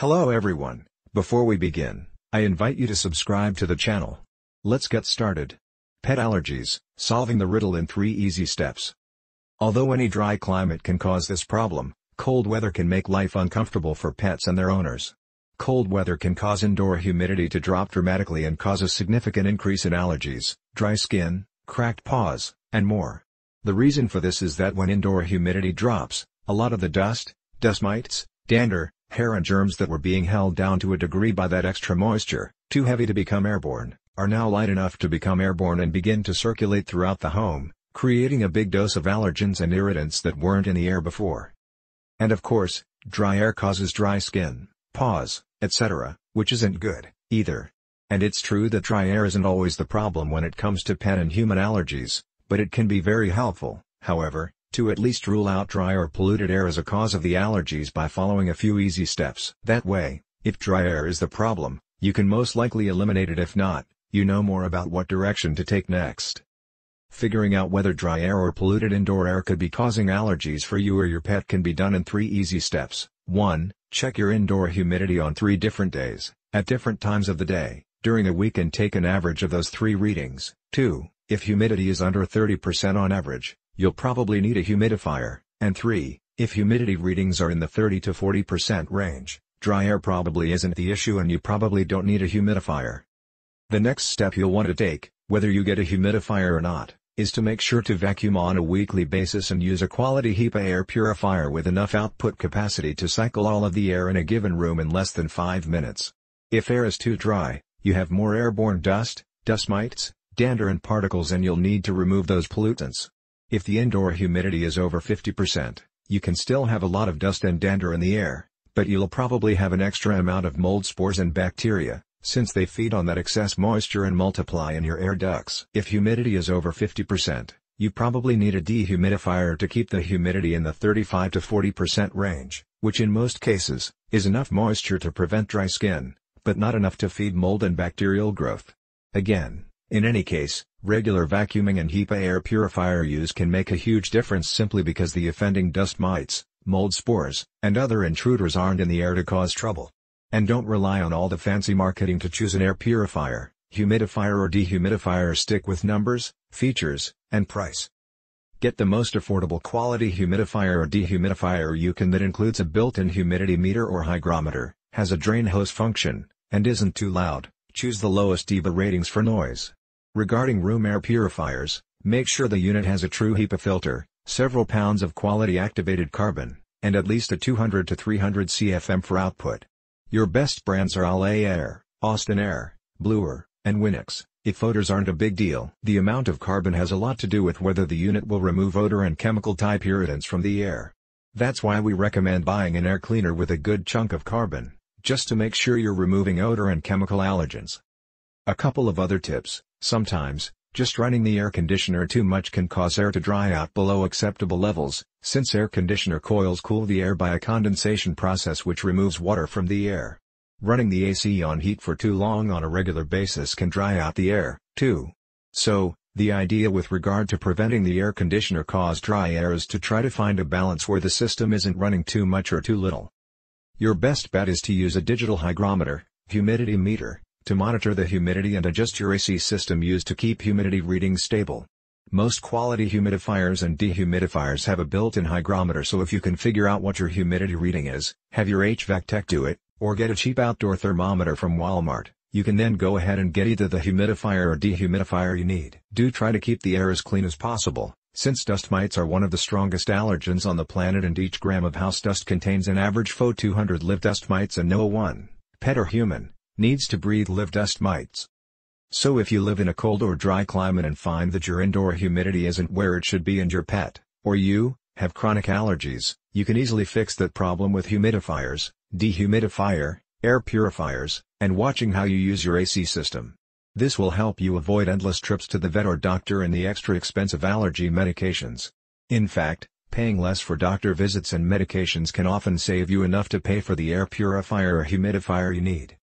Hello everyone, before we begin, I invite you to subscribe to the channel. Let's get started. Pet allergies, solving the riddle in 3 easy steps. Although any dry climate can cause this problem, cold weather can make life uncomfortable for pets and their owners. Cold weather can cause indoor humidity to drop dramatically and cause a significant increase in allergies, dry skin, cracked paws, and more. The reason for this is that when indoor humidity drops, a lot of the dust, dust mites, dander, Hair and germs that were being held down to a degree by that extra moisture, too heavy to become airborne, are now light enough to become airborne and begin to circulate throughout the home, creating a big dose of allergens and irritants that weren't in the air before. And of course, dry air causes dry skin, paws, etc., which isn't good, either. And it's true that dry air isn't always the problem when it comes to pet and human allergies, but it can be very helpful, however, to at least rule out dry or polluted air as a cause of the allergies by following a few easy steps. That way, if dry air is the problem, you can most likely eliminate it if not, you know more about what direction to take next. Figuring out whether dry air or polluted indoor air could be causing allergies for you or your pet can be done in three easy steps. 1. Check your indoor humidity on three different days, at different times of the day, during a week and take an average of those three readings. 2. If humidity is under 30% on average, You'll probably need a humidifier, and 3, if humidity readings are in the 30 to 40% range, dry air probably isn't the issue and you probably don't need a humidifier. The next step you'll want to take, whether you get a humidifier or not, is to make sure to vacuum on a weekly basis and use a quality HEPA air purifier with enough output capacity to cycle all of the air in a given room in less than 5 minutes. If air is too dry, you have more airborne dust, dust mites, dander and particles and you'll need to remove those pollutants. If the indoor humidity is over 50%, you can still have a lot of dust and dander in the air, but you'll probably have an extra amount of mold spores and bacteria, since they feed on that excess moisture and multiply in your air ducts. If humidity is over 50%, you probably need a dehumidifier to keep the humidity in the 35 to 40% range, which in most cases, is enough moisture to prevent dry skin, but not enough to feed mold and bacterial growth. Again, in any case, Regular vacuuming and HEPA air purifier use can make a huge difference simply because the offending dust mites, mold spores, and other intruders aren't in the air to cause trouble. And don't rely on all the fancy marketing to choose an air purifier, humidifier or dehumidifier stick with numbers, features, and price. Get the most affordable quality humidifier or dehumidifier you can that includes a built-in humidity meter or hygrometer, has a drain hose function, and isn't too loud. Choose the lowest EVA ratings for noise. Regarding room air purifiers, make sure the unit has a true HEPA filter, several pounds of quality activated carbon, and at least a 200 to 300 CFM for output. Your best brands are Alley Air, Austin Air, Bluer, and Winix, if odors aren't a big deal. The amount of carbon has a lot to do with whether the unit will remove odor and chemical type irritants from the air. That's why we recommend buying an air cleaner with a good chunk of carbon, just to make sure you're removing odor and chemical allergens. A couple of other tips. Sometimes, just running the air conditioner too much can cause air to dry out below acceptable levels, since air conditioner coils cool the air by a condensation process which removes water from the air. Running the AC on heat for too long on a regular basis can dry out the air, too. So, the idea with regard to preventing the air conditioner cause dry air is to try to find a balance where the system isn't running too much or too little. Your best bet is to use a digital hygrometer, humidity meter, to monitor the humidity and adjust your AC system used to keep humidity readings stable. Most quality humidifiers and dehumidifiers have a built-in hygrometer so if you can figure out what your humidity reading is, have your HVAC tech do it, or get a cheap outdoor thermometer from Walmart, you can then go ahead and get either the humidifier or dehumidifier you need. Do try to keep the air as clean as possible, since dust mites are one of the strongest allergens on the planet and each gram of house dust contains an average FO200 live dust mites and no one pet or human needs to breathe live dust mites. So if you live in a cold or dry climate and find that your indoor humidity isn't where it should be and your pet, or you, have chronic allergies, you can easily fix that problem with humidifiers, dehumidifier, air purifiers, and watching how you use your AC system. This will help you avoid endless trips to the vet or doctor and the extra expense of allergy medications. In fact, paying less for doctor visits and medications can often save you enough to pay for the air purifier or humidifier you need.